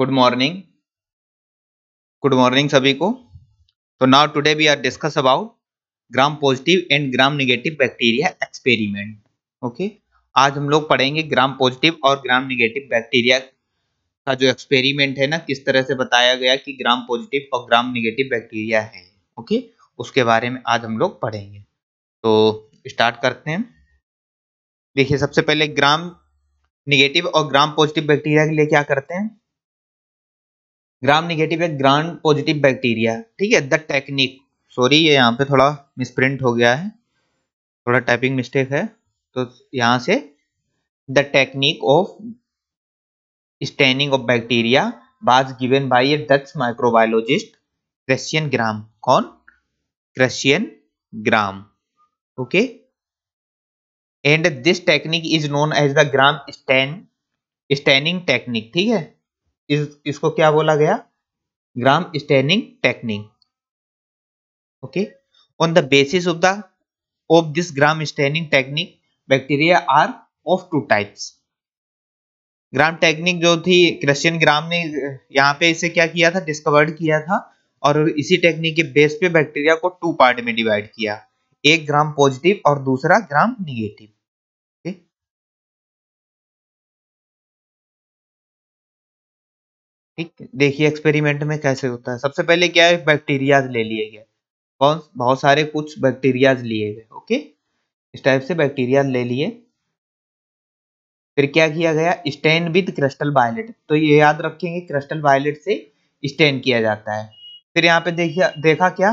good morning good morning सभी को तो now today we are discuss about Gram positive and Gram negative bacteria experiment okay आज हम लोग पढ़ेंगे ग्राम पॉजिटिव और ग्राम निगेटिव बैक्टीरिया का जो एक्सपेरिमेंट है ना किस तरह से बताया गया कि ग्राम पॉजिटिव और ग्राम निगेटिव बैक्टीरिया है ओके उसके बारे में आज हम लोग पढ़ेंगे तो स्टार्ट करते हैं देखिए सबसे पहले ग्राम निगेटिव और ग्राम पॉजिटिव बैक्टीरिया के लिए क्या करते हैं ग्राम निगेटिव या ग्राम पॉजिटिव बैक्टीरिया ठीक है द टेक्निक सॉरी ये यहाँ पे थोड़ा मिसप्रिंट हो गया है थोड़ा टाइपिंग मिस्टेक है तो यहाँ से the technique of staining of bacteria was given by a Dutch microbiologist Christian Gram कौन Christian Gram okay and this technique is known as the Gram stain staining technique ठीक है इस इसको क्या बोला गया Gram standing technique okay on the basis of the of this Gram staining technique bacteria are of two types Gram technique जो थी Christian ग्राम ने यहाँ पे इसे क्या किया था डिस्कवर्ड किया था और इसी टेक्निक के बेस पे बैक्टीरिया को टू पार्ट में डिवाइड किया एक ग्राम पॉजिटिव और दूसरा ग्राम निगेटिव ठीक देखिए एक्सपेरिमेंट में कैसे होता है सबसे पहले क्या है बैक्टीरियाज ले लिए गए कौन बहुत सारे कुछ बैक्टीरियाज लिए गए ओके इस टाइप से बैक्टीरियाज ले लिए फिर क्या किया गया स्टेन विद क्रिस्टल वायलेट तो ये याद रखेंगे क्रिस्टल वायलेट से स्टेन किया जाता है फिर यहाँ पे देखिए देखा क्या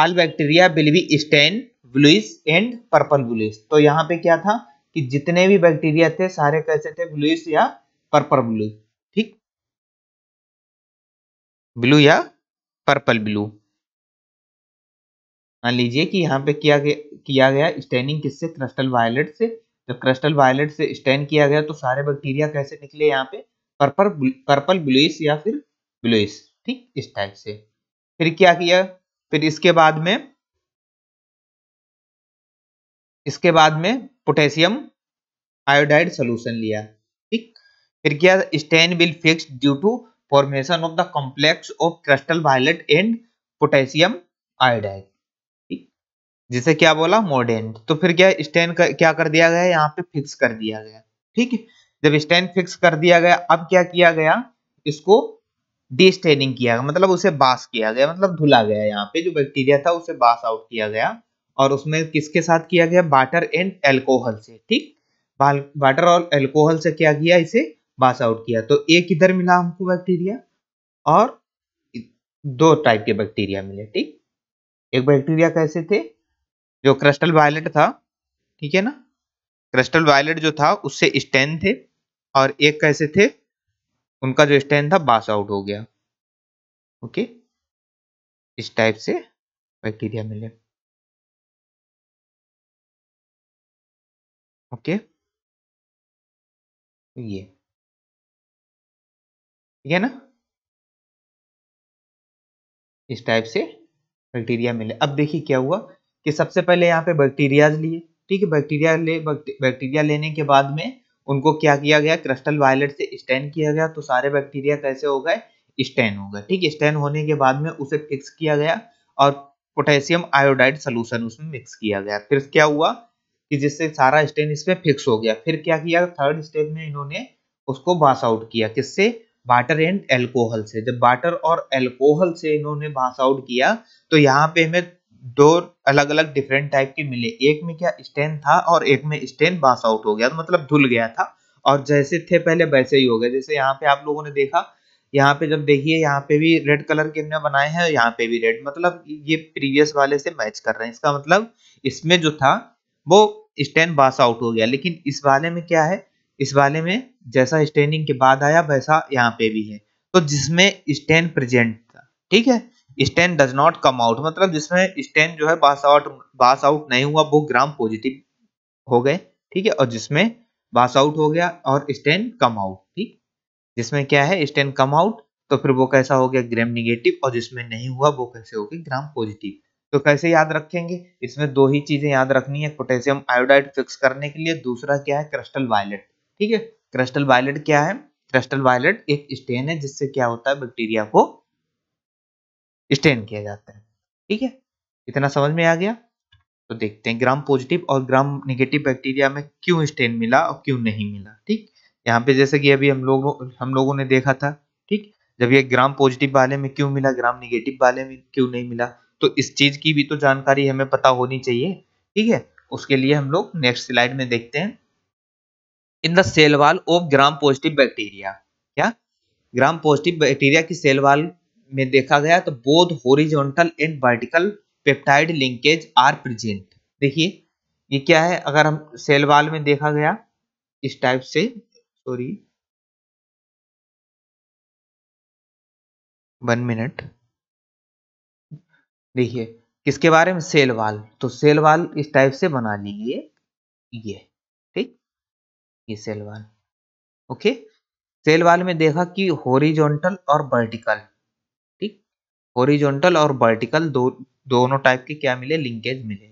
all bacteria will be stain blues and purple blues तो यहाँ पे क्या था कि जितने भी बैक्टीरिया थे सारे कैसे थे ब्लूस या पर्पल ब्लूस ब्लू या पर्पल ब्लू मान लीजिए कि यहाँ पे किया गया किया गया स्टेनिंग किससे क्रिस्टल वायलेट से जब क्रिस्टल वायलेट से स्टेन किया गया तो सारे बैक्टीरिया कैसे निकले यहाँ पे पर्पल पर्पल ब्लूइस या फिर ब्लूइस ठीक इस टाइप से फिर क्या किया फिर इसके बाद में इसके बाद में पोटेशियम आयोडाइड सोल्यूशन लिया ठीक फिर क्या stain will fix due to formation of the complex of crystal violet and potassium iodide जिसे क्या बोला मोडेंट तो फिर क्या स्टेन क्या कर दिया गया यहाँ पे फिक्स कर दिया गया ठीक है जब स्टेन फिक्स कर दिया गया अब क्या किया गया इसको डिस्टेनिंग किया गया मतलब उसे बास किया गया मतलब धुला गया यहाँ पे जो बैक्टीरिया था उसे बास आउट किया गया और उसमें किसके साथ किया गया वाटर एंड एल्कोहल से ठीक वाटर और एल्कोहल से क्या किया इसे पास आउट किया तो एक इधर मिला हमको बैक्टीरिया और दो टाइप के बैक्टीरिया मिले ठीक एक बैक्टीरिया कैसे थे जो क्रिस्टल वायलेट था ठीक है ना क्रिस्टल वायलेट जो था उससे स्टेन थे और एक कैसे थे उनका जो स्टेन था बास आउट हो गया ओके इस टाइप से बैक्टीरिया मिले ओके ये ठीक है ना इस टाइप से बैक्टीरिया मिले अब देखिए क्या हुआ कि सबसे पहले यहाँ पे बैक्टीरियाज लिए ठीक है बैक्टीरिया ले बैक्टीरिया लेने के बाद में उनको क्या किया गया क्रिस्टल वायलेट से स्टैन किया गया तो सारे बैक्टीरिया कैसे हो गए स्टैन हो गए ठीक है स्टैन होने के बाद में उसे फिक्स किया गया और पोटेशियम आयोडाइड सोल्यूशन उसमें मिक्स किया गया फिर क्या हुआ कि जिससे सारा स्टेन इसमें फिक्स हो गया फिर क्या किया थर्ड स्टेप में इन्होंने उसको वाश आउट किया किससे वाटर एंड एल्कोहल से जब वाटर और एल्कोहल से इन्होंने पास आउट किया तो यहाँ पे हमें दो अलग अलग डिफरेंट टाइप के मिले एक में क्या स्टेन था और एक में स्टेन पास आउट हो गया तो मतलब धुल गया था और जैसे थे पहले वैसे ही हो गए जैसे यहाँ पे आप लोगों ने देखा यहाँ पे जब देखिए यहाँ पे भी रेड कलर के हमने बनाए हैं यहाँ पे भी रेड मतलब ये प्रीवियस वाले से मैच कर रहे हैं इसका मतलब इसमें जो था वो स्टेन पास आउट हो गया लेकिन इस वाले में क्या है इस वाले में जैसा स्टेनिंग के बाद आया वैसा यहाँ पे भी है तो जिसमें स्टेन प्रेजेंट था ठीक है stain does not come out मतलब जिसमें स्टेन जो है बास आउट बास आउट नहीं हुआ वो ग्राम पॉजिटिव हो गए ठीक है और जिसमें बास आउट हो गया और स्टेन कम आउट ठीक जिसमें क्या है स्टेन कम आउट तो फिर वो कैसा हो गया ग्राम निगेटिव और जिसमें नहीं हुआ वो कैसे हो गया ग्राम पॉजिटिव तो कैसे याद रखेंगे इसमें दो ही चीजें याद रखनी है पोटेशियम आयोडाइड फिक्स करने के लिए दूसरा क्या है क्रिस्टल वायलेट ठीक है क्रिस्टल वायलेट क्या है क्रिस्टल वायलेट एक स्टेन है जिससे क्या होता है बैक्टीरिया को स्टेन किया जाता है ठीक है इतना समझ में आ गया तो देखते हैं ग्राम पॉजिटिव और ग्राम नेगेटिव बैक्टीरिया में क्यों स्टेन मिला और क्यों नहीं मिला ठीक यहाँ पे जैसे कि अभी हम लोग हम लोगों ने देखा था ठीक जब ये ग्राम पॉजिटिव वाले में क्यों मिला ग्राम निगेटिव वाले में क्यों नहीं मिला तो इस चीज की भी तो जानकारी हमें पता होनी चाहिए ठीक है उसके लिए हम लोग नेक्स्ट स्लाइड में देखते हैं in the cell wall of Gram positive bacteria क्या ग्राम पॉजिटिव बैक्टीरिया की सेल वाल में देखा गया तो both horizontal and vertical peptide linkage are present देखिए ये क्या है अगर हम सेल वाल में देखा गया इस टाइप से सॉरी वन मिनट देखिए किसके बारे में सेल वाल तो सेल वाल इस टाइप से बना लीजिए ये ये cell wall okay cell wall में देखा कि होरिजोनटल और वर्टिकल ठीक होरिजोनटल और वर्टिकल दो दोनों टाइप के क्या मिले लिंकेज मिले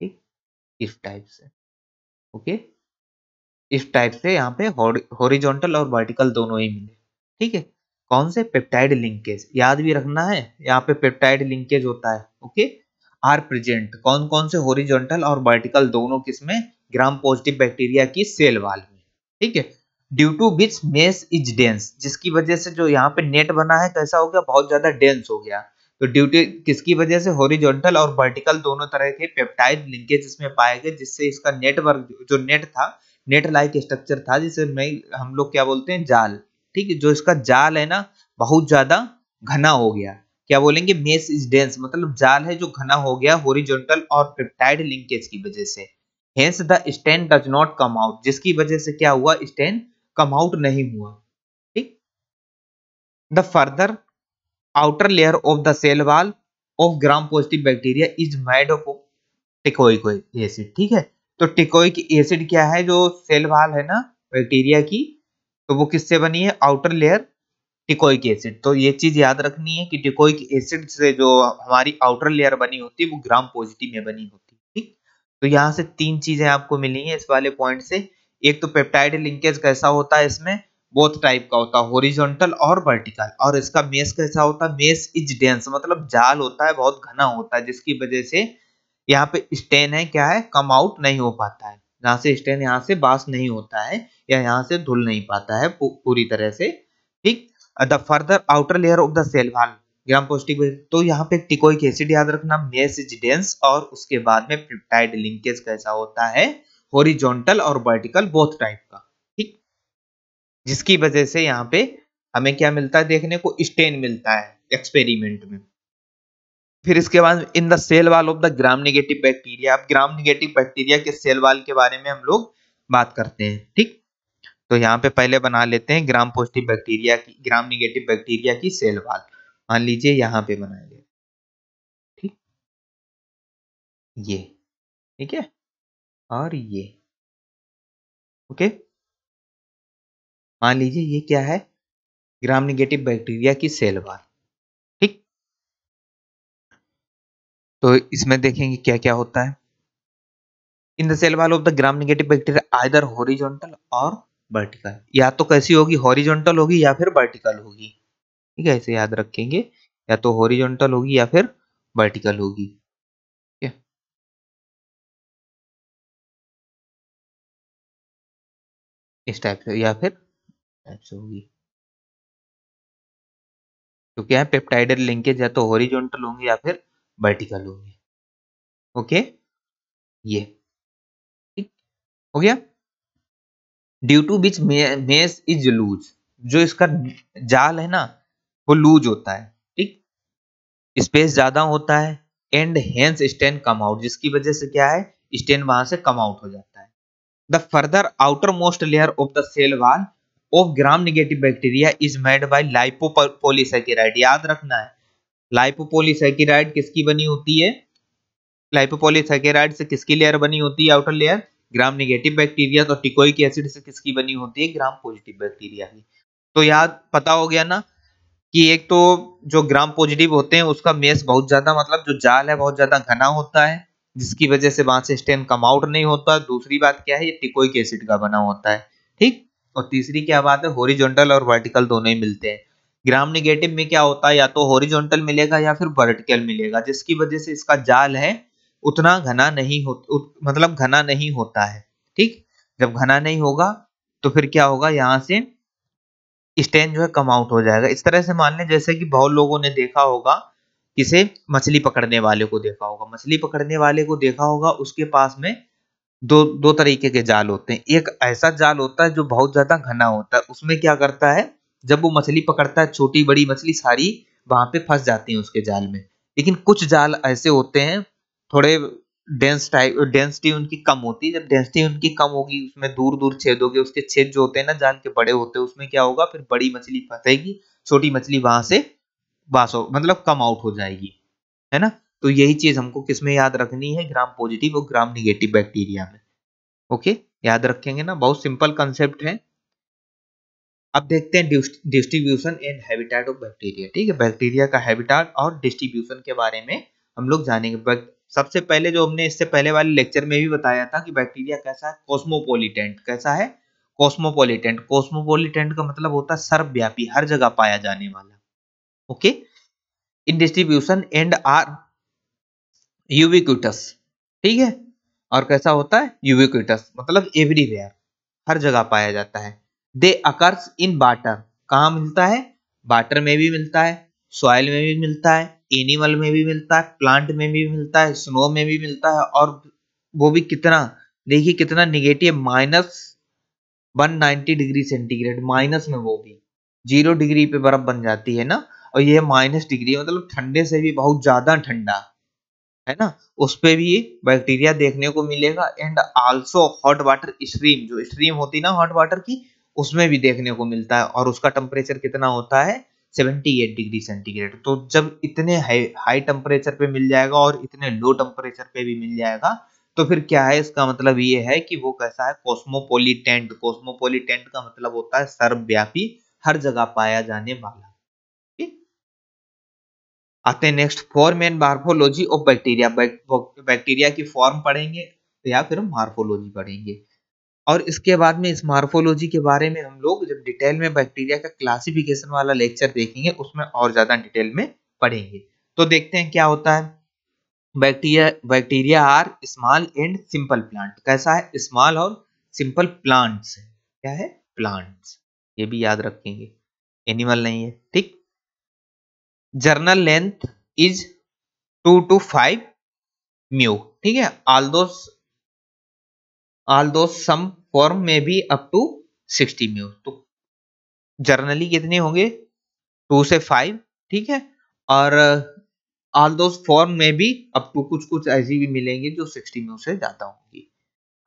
ठीक इस टाइप से ओके इस टाइप से यहाँ पे होरिजोनटल और वर्टिकल दोनों ही मिले ठीक है कौन से पेप्टाइड लिंकेज याद भी रखना है यहाँ पे पेप्टाइड लिंकेज होता है ओके आर प्रेजेंट कौन कौन से होरिजोनटल और वर्टिकल दोनों किसमें ग्राम पॉजिटिव बैक्टीरिया की सेल वाल में ठीक है due to which mesh is dense जिसकी वजह से जो यहाँ पे नेट बना है कैसा तो हो गया बहुत ज्यादा डेंस हो गया तो ड्यूटी किसकी वजह से हॉरिजॉन्टल और वर्टिकल दोनों तरह के पेप्टाइड लिंकेज इसमें पाए गए जिससे इसका नेटवर्क जो नेट था नेट लाइक स्ट्रक्चर था जिसे मैं हम लोग क्या बोलते हैं जाल ठीक है जो इसका जाल है ना बहुत ज्यादा घना हो गया क्या बोलेंगे मेस इज डेंस मतलब जाल है जो घना हो गया हॉरिजॉन्टल और पेप्टाइड लिंकेज की वजह से hence the stand does not come out जिसकी वजह से क्या हुआ स्टैंड कम आउट नहीं हुआ ठीक the further outer layer of the cell wall of Gram positive bacteria is made of teichoic acid ठीक है तो टिकोइक एसिड क्या है जो सेल वाल है ना बैक्टीरिया की तो वो किससे बनी है आउटर लेयर टिकोइक एसिड तो ये चीज याद रखनी है कि टिकोइक एसिड से जो हमारी आउटर लेयर बनी होती है वो ग्राम पॉजिटिव में बनी होती है तो यहाँ से तीन चीजें आपको मिली हैं इस वाले पॉइंट से एक तो पेप्टाइड लिंकेज कैसा होता है इसमें बोथ टाइप का होता है होरिजोनटल और वर्टिकल और इसका मेस कैसा होता है मेस इज डेंस मतलब जाल होता है बहुत घना होता है जिसकी वजह से यहाँ पे स्टेन है क्या है कम आउट नहीं हो पाता है यहाँ से स्टेन यहाँ से बास नहीं होता है या यहाँ से धुल नहीं पाता है पूरी तरह से ठीक the further outer layer of the cell wall Gram positive तो यहाँ पे टिकोइक एसिड याद रखना मैसेज डेंस और उसके बाद में पेप्टाइड लिंकेज कैसा होता है हॉरिजॉन्टल और वर्टिकल बोथ टाइप का ठीक जिसकी वजह से यहाँ पे हमें क्या मिलता है देखने को स्टेन मिलता है एक्सपेरिमेंट में फिर इसके बाद in the cell wall of the Gram negative bacteria अब ग्राम निगेटिव बैक्टीरिया के सेल वाल के बारे में हम लोग बात करते हैं ठीक तो यहाँ पे पहले बना लेते हैं ग्राम पॉजिटिव बैक्टीरिया की ग्राम निगेटिव बैक्टीरिया की सेल वाल मान लीजिए यहां पे बनाया गया ठीक ये ठीक है और ये ओके मान लीजिए ये क्या है ग्राम निगेटिव बैक्टीरिया की सेल वाल ठीक तो इसमें देखेंगे क्या क्या होता है in the cell wall of the Gram negative bacteria either horizontal और वर्टिकल या तो कैसी होगी हॉरिजॉन्टल होगी या फिर वर्टिकल होगी ठीक है ऐसे याद रखेंगे या तो हॉरिजॉन्टल होगी या फिर वर्टिकल होगी ठीक है इस टाइप से या फिर टाइप से होगी क्योंकि यहाँ पेप्टाइडल लिंकेज या तो हॉरिजॉन्टल होंगे या फिर वर्टिकल होंगे ओके ये ठीक हो गया due to which mesh is loose जो इसका जाल है ना वो लूज होता है ठीक स्पेस ज्यादा होता है and hence stain come out जिसकी वजह से क्या है स्टेन वहां से कम आउट हो जाता है the further outermost layer of the cell wall of Gram negative bacteria is made by lipopolysaccharide याद रखना है लाइपोपोलीसेकेराइड किसकी बनी होती है लाइपोपोलीसेकेराइड से किसकी लेयर बनी होती है outer layer Gram negative bacteria तो टिकोइक एसिड से किसकी बनी होती है ग्राम पॉजिटिव बैक्टीरिया की तो याद पता हो गया ना कि एक तो जो ग्राम पॉजिटिव होते हैं उसका मेस बहुत ज्यादा मतलब जो जाल है बहुत ज्यादा घना होता है जिसकी वजह से वहां से स्टेन कम आउट नहीं होता दूसरी बात क्या है ये टिकोइक एसिड का बना होता है ठीक और तीसरी क्या बात है होरिजोनटल और वर्टिकल दोनों ही मिलते हैं ग्राम निगेटिव में क्या होता है या तो होरिजोंटल मिलेगा या फिर वर्टिकल मिलेगा जिसकी वजह से इसका जाल है उतना घना नहीं हो मतलब घना नहीं होता है ठीक जब घना नहीं होगा तो फिर क्या होगा यहाँ से स्टैंड जो है कम आउट हो जाएगा इस तरह से मान लें जैसे कि बहुत लोगों ने देखा होगा किसे मछली पकड़ने वाले को देखा होगा मछली पकड़ने वाले को देखा होगा उसके पास में दो दो तरीके के जाल होते हैं एक ऐसा जाल होता है जो बहुत ज्यादा घना होता है उसमें क्या करता है जब वो मछली पकड़ता है छोटी बड़ी मछली सारी वहां पे फंस जाती है उसके जाल में लेकिन कुछ जाल ऐसे होते हैं थोड़े डेंस टाइप डेंसिटी उनकी कम होती है जब डेंसिटी उनकी कम होगी उसमें दूर दूर छेद होगी उसके छेद जो होते हैं ना जाल के बड़े होते हैं उसमें क्या होगा फिर बड़ी मछली फंसेगी छोटी मछली वहां से बास हो मतलब कम आउट हो जाएगी है ना तो यही चीज हमको किसमें याद रखनी है ग्राम पॉजिटिव और ग्राम निगेटिव बैक्टीरिया में ओके याद रखेंगे ना बहुत सिंपल कंसेप्ट है अब देखते हैं distribution and habitat of bacteria ठीक है बैक्टीरिया का हैबिटेट और डिस्ट्रीब्यूशन के बारे में हम लोग जानेंगे सबसे पहले जो हमने इससे पहले वाले लेक्चर में भी बताया था कि बैक्टीरिया कैसा है कॉस्मोपोलिटेंट कैसा है कॉस्मोपोलिटेंट कॉस्मोपोलिटेंट का मतलब होता है सर्वव्यापी हर जगह पाया जाने वाला okay in distribution and are ubiquitous ठीक है और कैसा होता है यूविक्यूटस मतलब एवरीवेयर हर जगह पाया जाता है दे अकर्स इन बाटर कहा मिलता है वाटर में भी मिलता है सॉइल में भी मिलता है एनिमल में भी मिलता है प्लांट में भी मिलता है स्नो में भी मिलता है और वो भी कितना देखिए कितना negative minus ninety degree centigrade minus में वो भी जीरो डिग्री पे बर्फ बन जाती है ना और ये माइनस डिग्री मतलब ठंडे से भी बहुत ज्यादा ठंडा है ना उस पर भी बैक्टीरिया देखने को मिलेगा and also hot water stream जो स्ट्रीम होती ना हॉट वाटर की उसमें भी देखने को मिलता है और उसका टेम्परेचर कितना होता है 78 डिग्री सेंटीग्रेड तो जब इतने हाई हाई टेम्परेचर पे मिल जाएगा और इतने लो टेम्परेचर पे भी मिल जाएगा तो फिर क्या है इसका मतलब ये है कि वो कैसा है कॉस्मोपोलिटेंट कॉस्मोपोलिटेंट का मतलब होता है सर्वव्यापी हर जगह पाया जाने वाला आते हैं next form and morphology of bacteria bacteria की फॉर्म पढ़ेंगे या फिर मार्फोलॉजी पढ़ेंगे और इसके बाद में इस मार्फोलॉजी के बारे में हम लोग जब डिटेल में बैक्टीरिया का क्लासिफिकेशन वाला लेक्चर देखेंगे उसमें और ज़्यादा डिटेल में पढ़ेंगे तो देखते हैं क्या होता है bacteria bacteria are small and simple plant कैसा है स्मॉल और सिंपल प्लांट्स है क्या है प्लांट्स ये भी याद रखेंगे एनिमल नहीं है ठीक general length is two to five mu ठीक है ऑल दोस ऑल दो सम फॉर्म में भी अप टू सिक्सटी म्यू तो जर्नली कितने होंगे टू से फाइव ठीक है और ऑल दो फॉर्म में भी अप टू कुछ कुछ ऐसी भी मिलेंगे जो सिक्सटी म्यू से ज्यादा होंगी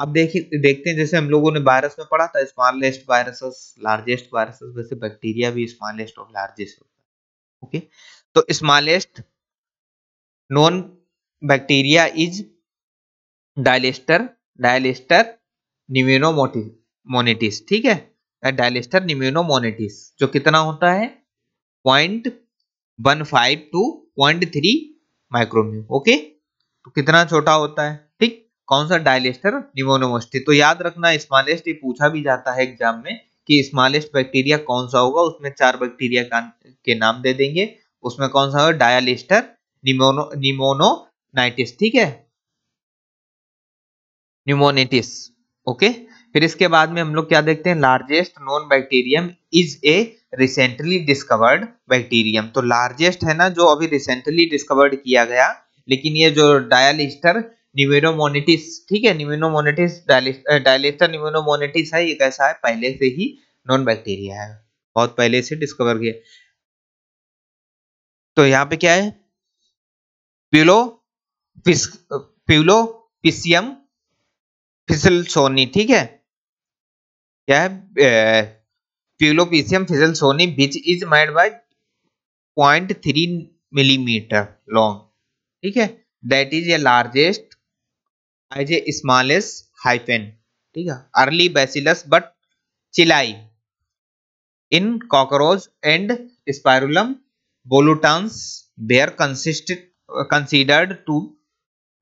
अब देखिए देखते हैं जैसे हम लोगों ने वायरस में पढ़ा था स्मॉलेस्ट वायरसेस लार्जेस्ट वायरसेस वैसे बैक्टीरिया भी स्मॉलेस्ट और लार्जेस्ट होता है ओके तो smallest known bacteria is Dialister Dialister pneumosintes ठीक है डायलिस्टर निम्यूनोमोनिटिस जो कितना होता है point one five two point three micro mu okay तो कितना छोटा होता है ठीक कौन सा डायलिस्टर निमोनोमोस्टिस तो याद रखना स्मॉलेस्ट ये पूछा भी जाता है एग्जाम में कि स्मॉलेस्ट बैक्टीरिया कौन सा होगा उसमें चार बैक्टीरिया के नाम दे देंगे उसमें कौन सा होगा डायलिस्टर निमोनो निमोनोनाइटिस ठीक है न्यूमोनेटिस ओके फिर इसके बाद में हम लोग क्या देखते हैं largest known bacterium is a recently discovered bacterium तो लार्जेस्ट है ना जो अभी रिसेंटली डिस्कवर्ड किया गया लेकिन ये जो डायलिस्टर न्यूमोनिटिस ठीक है निवेनोमोनेटिस डायलिस्टर निवेनोमोनेटिस है ये कैसा है पहले से ही नॉन बैक्टीरिया है बहुत पहले से डिस्कवर किया तो यहाँ पे क्या है प्यूलो पिस, प्यूलो पिसियम फिसल सोनी ठीक है क्या है Epulopiscium fishelsoni which is made by point three millimetre long ठीक है that is a largest as a smallest hyphen ठीक है early Bacillus butschlii in cockroach and Spirillum volutans were consisted considered to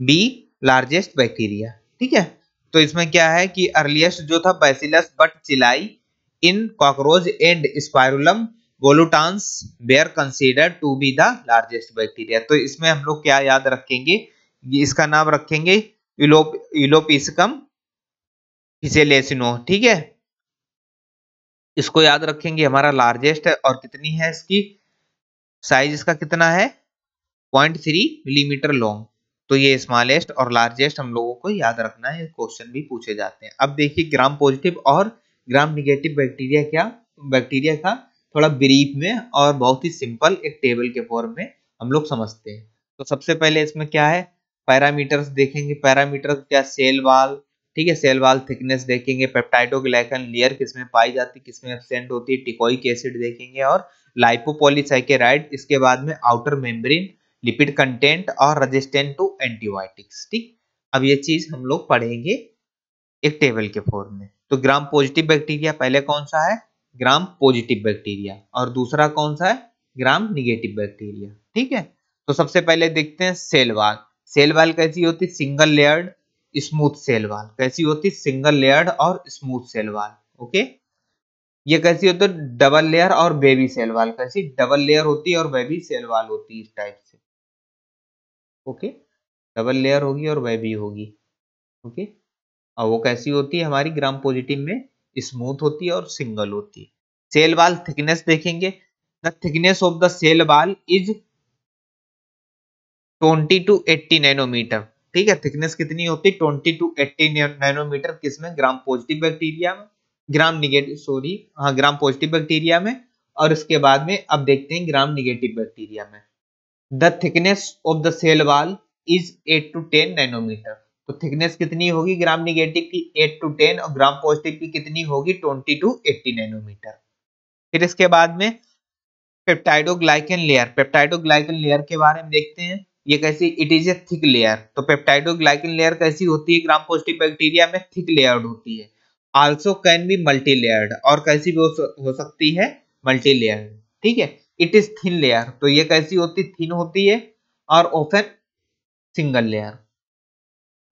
be largest bacteria ठीक है तो इसमें क्या है कि अर्लिएस्ट जो था Bacillus butschlii in cockroach and Spirillum volutans were consider to be the largest bacteria तो इसमें हम लोग क्या याद रखेंगे इसका नाम रखेंगे यूलोपिसकम फिसेलेसिनो ठीक है इसको याद रखेंगे हमारा लार्जेस्ट है और कितनी है इसकी साइज इसका कितना है पॉइंट थ्री मिलीमीटर लॉन्ग तो ये स्मॉलेस्ट और लार्जेस्ट हम लोगों को याद रखना है क्वेश्चन भी पूछे जाते हैं अब देखिए ग्राम पॉजिटिव और ग्राम निगेटिव बैक्टीरिया क्या बैक्टीरिया का थोड़ा ब्रीफ में और बहुत ही सिंपल एक टेबल के फॉर्म में हम लोग समझते हैं तो सबसे पहले इसमें क्या है पैरामीटर्स देखेंगे पैरामीटर क्या सेल वाल ठीक है सेल वाल थिकनेस देखेंगे पेप्टाइडोग्लाइकन लेयर किसमें पाई जाती है किसमें एबसेंट होती है टिकोइक एसिड देखेंगे और लाइपोपोलीसाइकेराइड इसके बाद में आउटर मेम्ब्रेन लिपिड कंटेंट और रेजिस्टेंट टू एंटीबायोटिक्स ठीक अब ये चीज हम लोग पढ़ेंगे एक टेबल के फॉर्म में तो ग्राम पॉजिटिव बैक्टीरिया पहले कौन सा है ग्राम पॉजिटिव बैक्टीरिया और दूसरा कौन सा है ग्राम निगेटिव बैक्टीरिया ठीक है तो सबसे पहले देखते हैं सेल वाल सेल वाल कैसी होती single layered smooth cell wall कैसी होती सिंगल लेयर्ड और स्मूथ सेल वाल ओके ये कैसी होती है डबल लेयर और बेबी सेल वाल कैसी डबल लेयर होती है और बेबी सेल वाल होती है इस टाइप से ओके डबल लेयर होगी और वह भी होगी ओके और वो कैसी होती है हमारी ग्राम पॉजिटिव में स्मूथ होती है और सिंगल होती है सेल बाल थिकनेस देखेंगे the thickness of the cell wall is 20 to 80 nanometre ठीक है थिकनेस कितनी होती है 20 टू 80 नैनोमीटर किसमें ग्राम पॉजिटिव बैक्टीरिया में ग्राम निगेटिव सॉरी हाँ ग्राम पॉजिटिव बैक्टीरिया में और उसके बाद में अब देखते हैं ग्राम निगेटिव बैक्टीरिया में the thickness of the cell wall is 8 to 10 nanometre तो थिकनेस कितनी होगी ग्राम निगेटिव की 8 टू 10 और ग्राम पॉजिटिव की कितनी होगी 20 टू 80 नैनोमीटर फिर इसके बाद में पेप्टाइडोग्लाइकन लेयर पेप्टाइडोग्लाइकन लेयर के बारे में देखते हैं ये कैसी it is a thick layer तो पेप्टाइडोग्लाइकन लेयर कैसी होती है ग्राम पॉजिटिव बैक्टीरिया में थिक लेयर्ड होती है also can be multi layered और कैसी भी हो सकती है मल्टी लेयर्ड ठीक है इट इज थिन लेयर तो ये कैसी होती थिन होती है और ऑफन सिंगल लेयर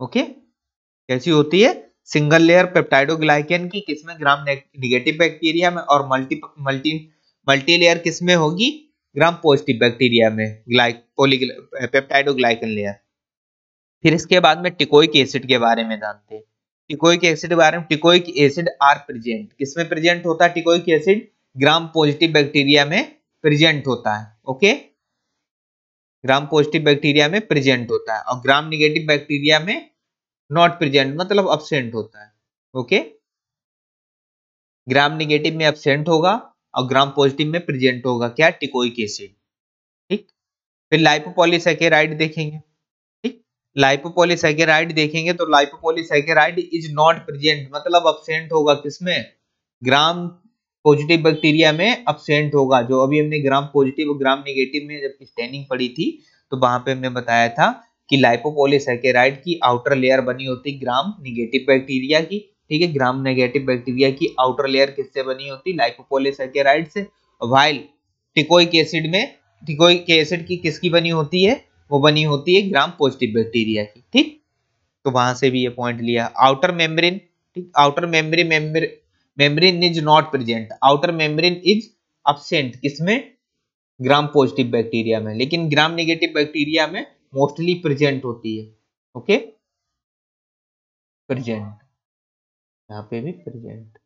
ओके कैसी होती है सिंगल लेयर पेप्टाइडोग्लाइकेन की किसमें ग्राम निगेटिव बैक्टीरिया में और मल्टी मल्टी मल्टी लेयर किसमें होगी ग्राम पॉजिटिव बैक्टीरिया में ग्लाइक पेप्टाइडोग्लाइकन लेयर फिर इसके बाद में टिकोइक एसिड के बारे में जानते हैं टिकोइक एसिड के बारे में टिकोइक एसिड आर प्रेजेंट किसमें प्रेजेंट होता है teichoic acid Gram positive bacteria में प्रेजेंट होता है ओके ग्राम पॉजिटिव बैक्टीरिया में प्रेजेंट होता है और ग्राम निगेटिव बैक्टीरिया में नॉट प्रेजेंट मतलब अपसेंट होता है ओके ग्राम निगेटिव में अपसेंट होगा और ग्राम पॉजिटिव में प्रेजेंट होगा क्या टिकोइक एसिड ठीक फिर लाइपोपोलीसेकेराइड देखेंगे ठीक लाइपोपोलीसेकेराइड देखेंगे तो लाइपोपोलीसेकेराइड इज नॉट प्रेजेंट मतलब अपसेंट होगा किसमें ग्राम पॉजिटिव बैक्टीरिया में अपसेंट होगा जो अभी हमने ग्राम पॉजिटिव और ग्राम नेगेटिव में जब स्टैंडिंग पड़ी थी तो वहां पे हमने बताया था कि लाइपोपोलिस हैकेराइड की आउटर लेयर बनी होती ग्राम निगेटिव बैक्टीरिया की ठीक है ग्राम नेगेटिव बैक्टीरिया की आउटर लेयर किससे बनी होती लाइपोपोलिस हैकेराइड से वाइल टिकोइक एसिड में टिकोइक एसिड की किसकी बनी होती है वो बनी होती है ग्राम पॉजिटिव बैक्टीरिया की ठीक तो वहां से भी ये पॉइंट लिया आउटर मेम्ब्रेन ठीक outer membrane membrane membrane is not present outer membrane is absent किसमें ग्राम पॉजिटिव बैक्टीरिया में लेकिन ग्राम नेगेटिव बैक्टीरिया में मोस्टली प्रेजेंट होती है ओके प्रेजेंट यहां पे भी प्रेजेंट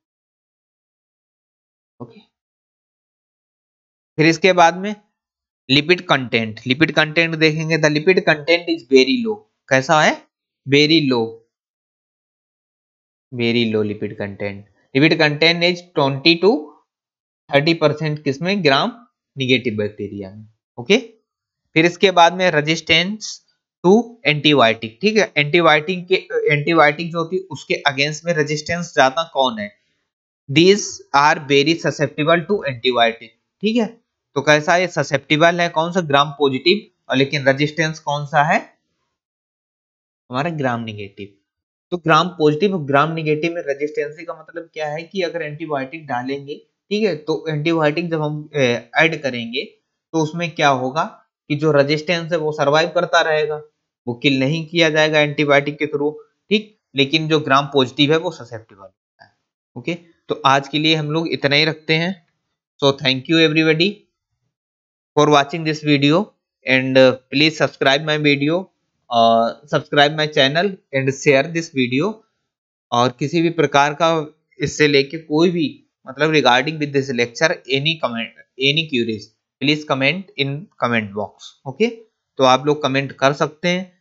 ओके फिर इसके बाद में लिपिड कंटेंट लिपिड कंटेंट देखेंगे the lipid content is very low कैसा है very low very low lipid content lipid content is 20 to 30 percent किसमें ग्राम निगेटिव बैक्टीरिया में ओके फिर इसके बाद में रजिस्टेंस टू एंटीबायोटिक ठीक है एंटीबायोटिक के एंटीबायोटिक जो होती है उसके अगेंस्ट में रजिस्टेंस ज्यादा कौन है these are very susceptible to antibiotic ठीक है तो कैसा ये ससेप्टिबल है कौन सा ग्राम पॉजिटिव और लेकिन रजिस्टेंस कौन सा है हमारा ग्राम निगेटिव तो ग्राम पॉजिटिव और ग्राम निगेटिव में रेजिस्टेंसी का मतलब क्या है कि अगर एंटीबायोटिक डालेंगे ठीक है तो एंटीबायोटिक जब हम ऐड करेंगे तो उसमें क्या होगा कि जो रेजिस्टेंस है वो सर्वाइव करता रहेगा वो किल नहीं किया जाएगा एंटीबायोटिक के थ्रू ठीक लेकिन जो ग्राम पॉजिटिव है वो ससेप्टिबल होता है ओके तो आज के लिए हम लोग इतना ही रखते हैं so thank you everybody for watching this video and please subscribe my video और subscribe my channel and share this video और किसी भी प्रकार का इससे लेके कोई भी मतलब regarding with this lecture any comment any queries please comment in comment box okay तो आप लोग कमेंट कर सकते हैं